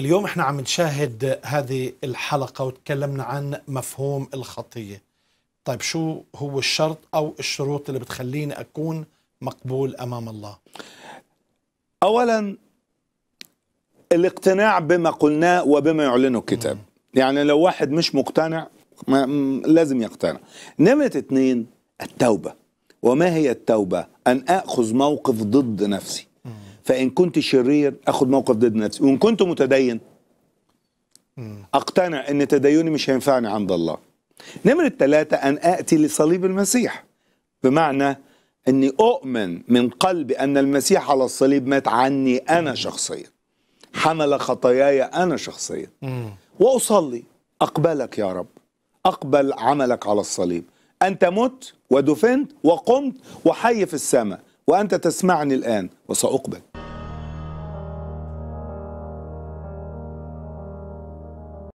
اليوم احنا عم نشاهد هذه الحلقه وتكلمنا عن مفهوم الخطيه طيب شو هو الشرط او الشروط اللي بتخليني اكون مقبول امام الله اولا الاقتناع بما قلناه وبما يعلنه الكتاب يعني لو واحد مش مقتنع ما لازم يقتنع نمرة اتنين التوبة وما هي التوبة أن أخذ موقف ضد نفسي فإن كنت شرير أخد موقف ضد نفسي وإن كنت متدين أقتنع أن تديني مش هينفعني عند الله نمرة التلاتة أن آتي لصليب المسيح بمعنى أني أؤمن من قلبي أن المسيح على الصليب مات عني أنا شخصيا حمل خطاياي أنا شخصيا وأصلي أقبلك يا رب أقبل عملك على الصليب أنت مت ودفنت وقمت وحي في السماء وأنت تسمعني الآن وسأقبل